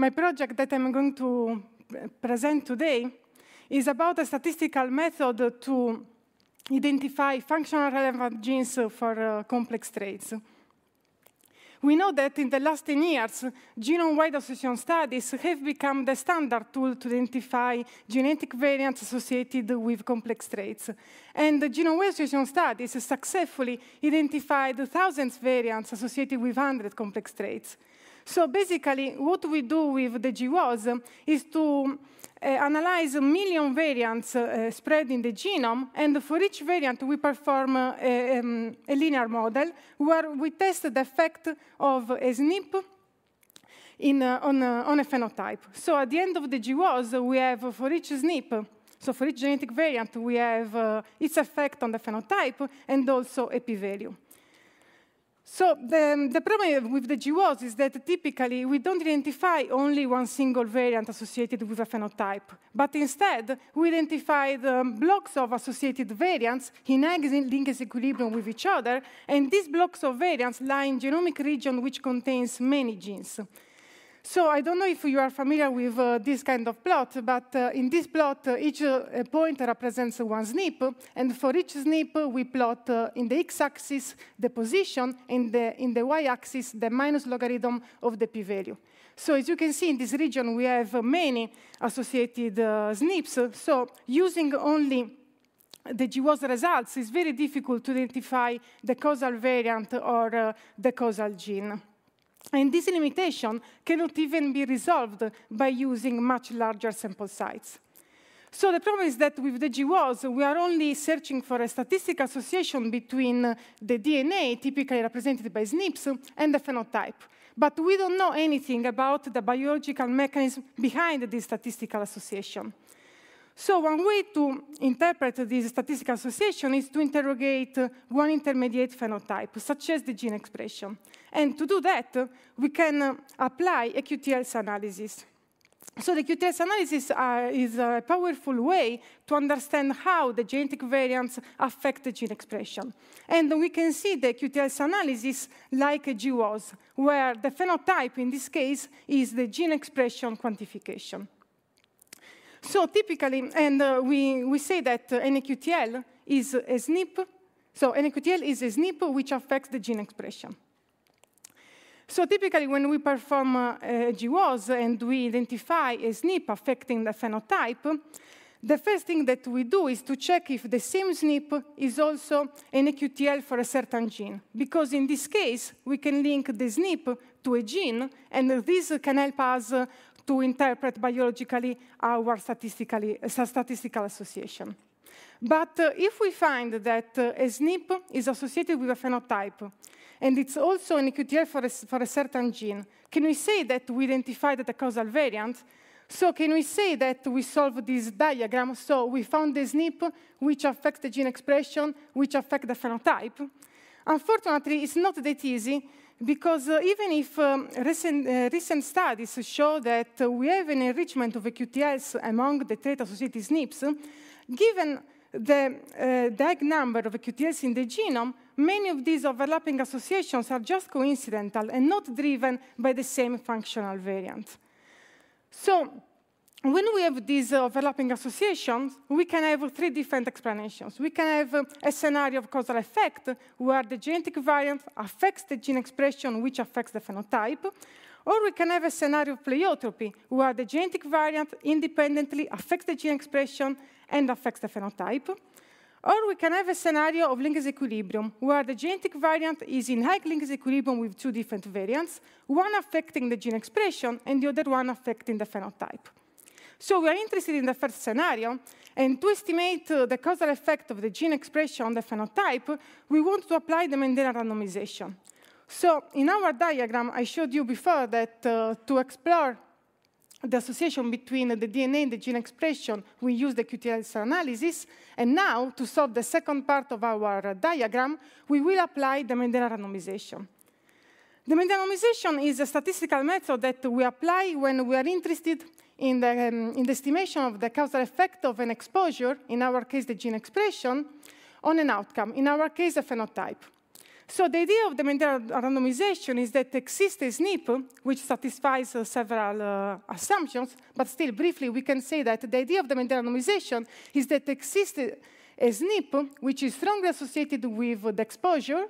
My project that I'm going to present today is about a statistical method to identify functional relevant genes for uh, complex traits. We know that in the last 10 years, genome-wide association studies have become the standard tool to identify genetic variants associated with complex traits. And genome-wide association studies successfully identified thousands of variants associated with 100 complex traits. So basically, what we do with the GWAS is to uh, analyze a million variants uh, spread in the genome, and for each variant we perform uh, eh, a, um, a linear model where we test the effect of a SNP in, uh, on, uh, on a phenotype. So at the end of the GWAS, we have for each SNP, so for each genetic variant, we have uh, its effect on the phenotype and also a p-value. So the, the, problem with the GWAS is that typically we don't identify only one single variant associated with a phenotype, but instead we identify the blocks of associated variants in linkage equilibrium with each other, and these blocks of variants lie in genomic region which contains many genes. So I don't know if you are familiar with uh, this kind of plot, but uh, in this plot, uh, each uh, point represents one snip, and for each snip, uh, we plot uh, in the x-axis the position, and the, in the y-axis, the minus logarithm of the p-value. So as you can see, in this region, we have many associated SNPs, so using only the GWAS results, it's very difficult to identify the causal variant or the causal gene. And this limitation cannot even be resolved by using much larger sample sizes. So the problem is that with the GWAS, we are only searching for a statistical association between the DNA, typically represented by SNPs, and the phenotype. But we don't know anything about the biological mechanism behind this statistical association. So one way to interpret this statistical association is to interrogate one intermediate phenotype, such as the gene expression. And to do that, we can uh, apply a QTLS analysis. So the QTS analysis uh, is a powerful way to understand how the genetic variants affect the gene expression. And we can see the QTS analysis like a GWAS, where the phenotype in this case is the gene expression quantification. So typically, and uh, we, we say that uh, NAQTL is a SNP. So NAQTL is a SNP which affects the gene expression. So typically, when we perform uh, GWAS and we identify a SNP affecting the phenotype, the first thing that we do is to check if the same SNP is also an AQTL for a certain gene. Because in this case, we can link the SNP to a gene, and this can help us to interpret biologically our statistically, uh, statistical association. But uh, if we find that uh, a SNP is associated with a phenotype, and it's also an EQTL for a, for a certain gene, can we say that we identified the causal variant? So can we say that we solved this diagram? So we found the SNP which affects the gene expression, which affects the phenotype? Unfortunately, it's not that easy, because uh, even if um, recent, uh, recent, studies show that uh, we have an enrichment of QTLs among the trait-associated SNPs, given the uh, DAG number of QTLs in the genome, many of these overlapping associations are just coincidental and not driven by the same functional variant. So when we have these uh, overlapping associations, we can have three different explanations. We can have uh, a scenario of causal effect, where the genetic variant affects the gene expression, which affects the phenotype. Or we can have a scenario of pleiotropy, where the genetic variant independently affects the gene expression and affects the phenotype. Or we can have a scenario of linkage equilibrium, where the genetic variant is in high linkage equilibrium with two different variants, one affecting the gene expression and the other one affecting the phenotype. So we are interested in the first scenario, and to estimate the causal effect of the gene expression on the phenotype, we want to apply the Mendelian randomization. So in our diagram, I showed you before that uh, to explore the association between the DNA and the gene expression, we use the QTLS analysis. And now, to solve the second part of our uh, diagram, we will apply the Mendelian randomization. The Mendelian randomization is a statistical method that we apply when we are interested in the, um, in the estimation of the causal effect of an exposure, in our case the gene expression, on an outcome, in our case a phenotype. So the idea of the Mendelian randomization is that exists a SNP which satisfies uh, several uh, assumptions, but still briefly we can say that the idea of the Mendelian randomization is that exists a SNP which is strongly associated with the exposure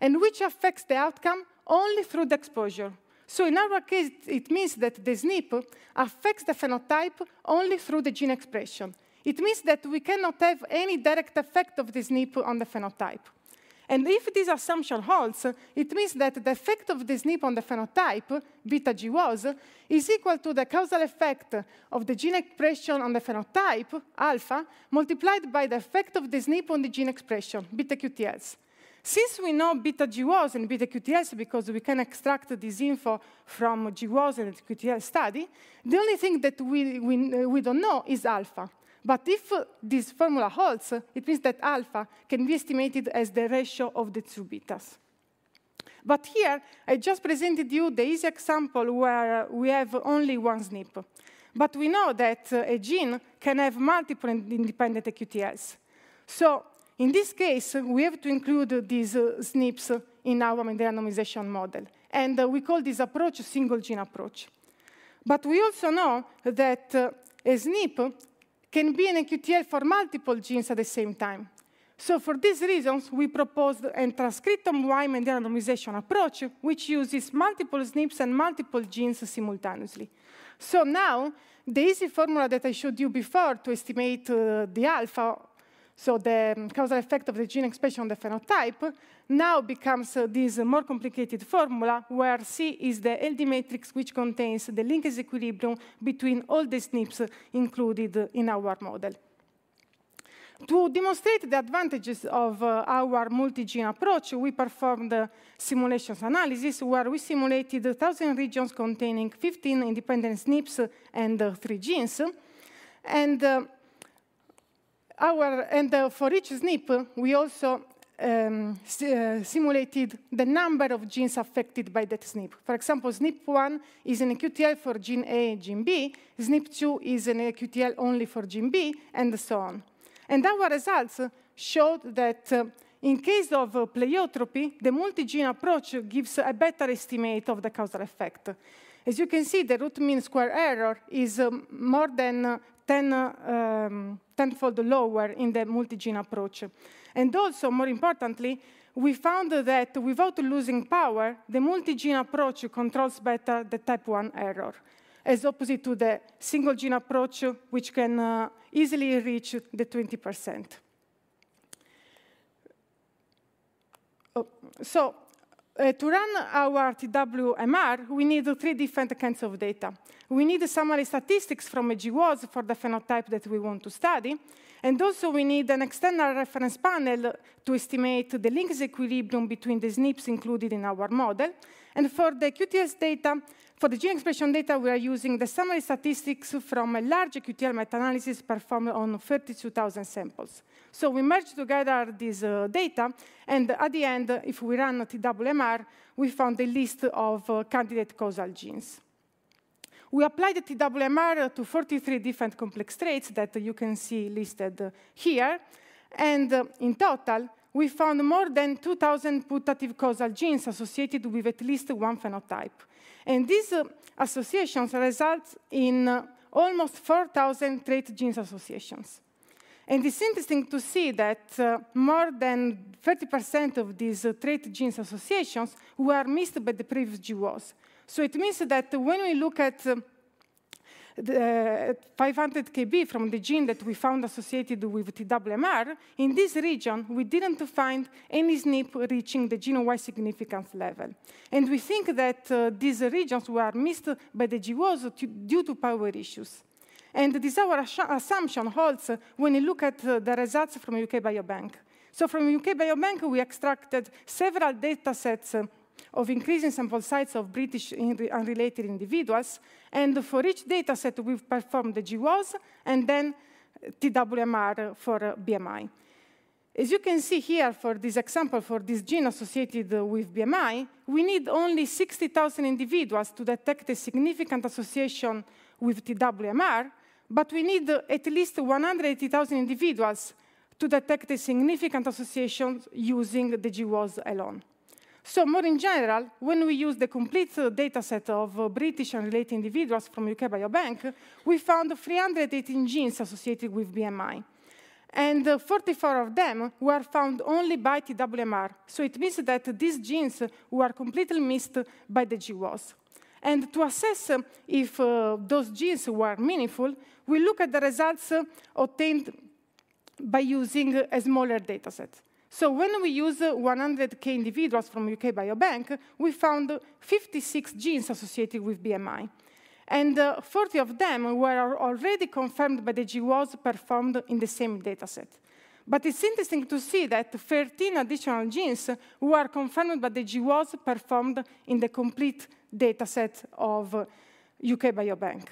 and which affects the outcome only through the exposure. So in our case, it means that the SNP affects the phenotype only through the gene expression. It means that we cannot have any direct effect of the SNP on the phenotype. And if this assumption holds, it means that the effect of the SNP on the phenotype, beta G was, is equal to the causal effect of the gene expression on the phenotype, alpha, multiplied by the effect of the SNP on the gene expression, beta QTLs. Since we know beta GWAS and beta QTS because we can extract this info from GWAS and QTS study, the only thing that we, we, we don't know is alpha. But if this formula holds, it means that alpha can be estimated as the ratio of the two betas. But here, I just presented you the easy example where we have only one SNP. But we know that uh, a gene can have multiple independent QTLs. So in this case, we have to include these uh, SNPs in our randomization model. And uh, we call this approach a single gene approach. But we also know that uh, a SNP can be an QTL for multiple genes at the same time. So for these reasons, we proposed a transcriptome-wide Mendelian randomization approach, which uses multiple SNPs and multiple genes simultaneously. So now, the easy formula that I showed you before to estimate uh, the alpha so the causal effect of the gene expression on the phenotype, now becomes uh, this more complicated formula where C is the LD matrix which contains the linkage equilibrium between all the SNPs included in our model. To demonstrate the advantages of uh, our multi-gene approach, we performed uh, simulations analysis where we simulated 1,000 regions containing 15 independent SNPs and uh, three genes. And uh, our, and uh, for each SNP, we also um, uh, simulated the number of genes affected by that SNP. For example, SNP1 is an QTL for gene A and gene B, SNP2 is an QTL only for gene B, and so on. And our results showed that uh, in case of uh, pleiotropy, the multi-gene approach gives a better estimate of the causal effect. As you can see, the root mean square error is um, more than uh, ten, um, tenfold lower in the multi-gene approach. And also, more importantly, we found that without losing power, the multi-gene approach controls better the type 1 error, as opposite to the single-gene approach, which can uh, easily reach the 20%. Oh, so uh, to run our TWMR, we need three different kinds of data. We need summary statistics from GWAS for the phenotype that we want to study, and also we need an external reference panel to estimate the Link's equilibrium between the SNPs included in our model, and for the QTS data, for the gene expression data, we are using the summary statistics from a large QTL meta-analysis performed on 32,000 samples. So we merged together these uh, data, and at the end, if we run TWMR, we found a list of uh, candidate causal genes. We applied the TWMR to 43 different complex traits that you can see listed here. And uh, in total, we found more than 2,000 putative causal genes associated with at least one phenotype. And these uh, associations result in uh, almost 4,000 trait genes associations. And it's interesting to see that uh, more than 30% of these uh, trait genes associations were missed by the previous GWAS. So it means that when we look at uh, the 500 kb from the gene that we found associated with TWMR, in this region, we didn't find any SNP reaching the genome-wide significance level. And we think that uh, these regions were missed by the GWAS due to power issues. And this our assumption holds when you look at uh, the results from UK Biobank. So from UK Biobank, we extracted several data sets uh, of increasing sample size of British unrelated individuals. And for each data set, we've performed the GWAS and then TWMR for BMI. As you can see here for this example, for this gene associated with BMI, we need only 60,000 individuals to detect a significant association with TWMR, but we need at least 180,000 individuals to detect a significant association using the GWAS alone. So more in general, when we use the complete uh, data set of uh, British and related individuals from UK Biobank, we found 318 genes associated with BMI. And uh, 44 of them were found only by TWMR. So it means that these genes were completely missed by the GWAS. And to assess if uh, those genes were meaningful, we look at the results uh, obtained by using a smaller data set. So when we used 100K individuals from UK Biobank, we found 56 genes associated with BMI. And uh, 40 of them were already confirmed by the GWAS performed in the same dataset. But it's interesting to see that 13 additional genes were confirmed by the GWAS performed in the complete dataset of UK uh, Biobank.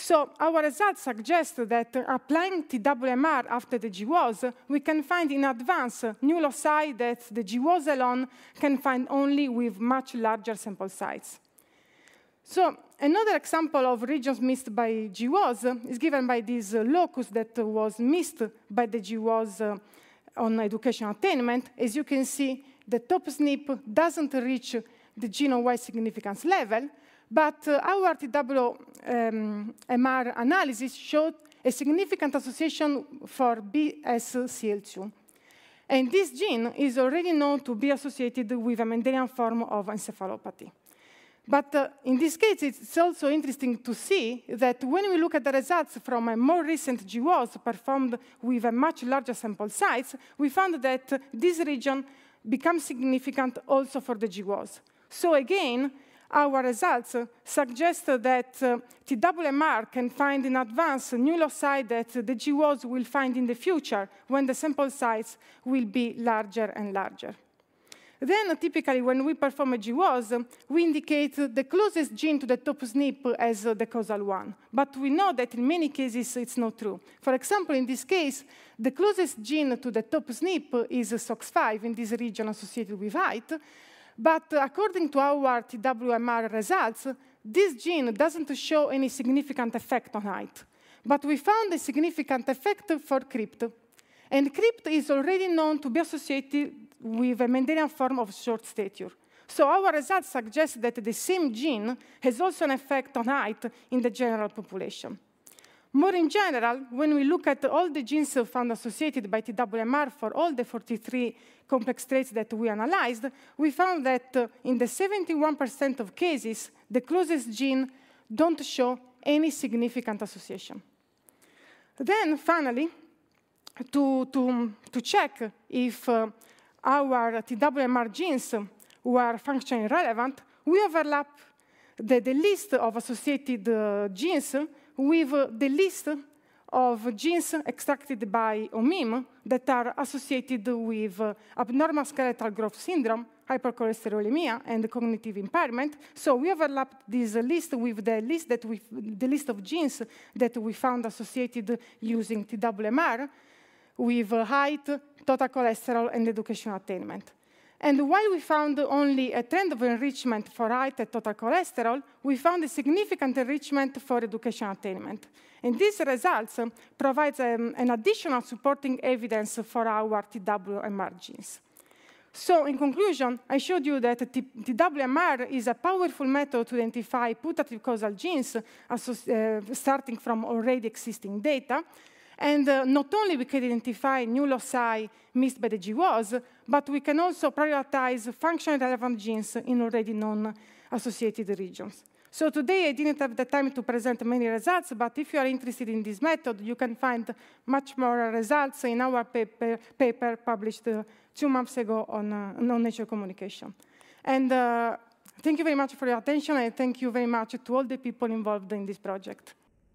So our results suggest that applying TWMR after the GWAS, we can find in advance new loci that the GWAS alone can find only with much larger sample size. So another example of regions missed by GWAS is given by this locus that was missed by the GWAS uh, on education attainment. As you can see, the top SNP doesn't reach the genome-wide significance level, but uh, our TWMR um, analysis showed a significant association for BSCL2. And this gene is already known to be associated with a Mendelian form of encephalopathy. But uh, in this case, it's also interesting to see that when we look at the results from a more recent GWAS performed with a much larger sample size, we found that this region becomes significant also for the GWAS. So again, our results uh, suggest that uh, TWMR can find in advance new loci that the GWAS will find in the future when the sample size will be larger and larger. Then, typically, when we perform a GWAS, we indicate the closest gene to the top SNP as the causal one. But we know that in many cases it's not true. For example, in this case, the closest gene to the top SNP is SOX5 in this region associated with height, but according to our TWMR results, this gene doesn't show any significant effect on height. But we found a significant effect for crypt. And crypt is already known to be associated with a Mendelian form of short stature. So our results suggest that the same gene has also an effect on height in the general population. More in general, when we look at all the genes found associated by TWMR for all the 43 complex traits that we analyzed, we found that uh, in the 71% of cases, the closest gene don't show any significant association. Then, finally, to, to, to check if uh, our TWMR genes were functionally relevant, we overlap the, the list of associated uh, genes with the list of genes extracted by OMIM that are associated with abnormal skeletal growth syndrome, hypercholesterolemia, and cognitive impairment. So we overlapped this list with the list, that the list of genes that we found associated using TWMR with height, total cholesterol, and educational attainment. And while we found only a trend of enrichment for height total cholesterol, we found a significant enrichment for educational attainment. And these results um, provide um, an additional supporting evidence for our TWMR margins. So in conclusion, I showed you that TWMR is a powerful method to identify putative causal genes uh, starting from already existing data. And uh, not only we can identify new loci missed by the GWAS, but we can also prioritize functionally relevant genes in already non-associated regions. So today I didn't have the time to present many results, but if you are interested in this method, you can find much more results in our paper, paper published uh, two months ago on, uh, on Nature Communication. And uh, thank you very much for your attention, and thank you very much to all the people involved in this project.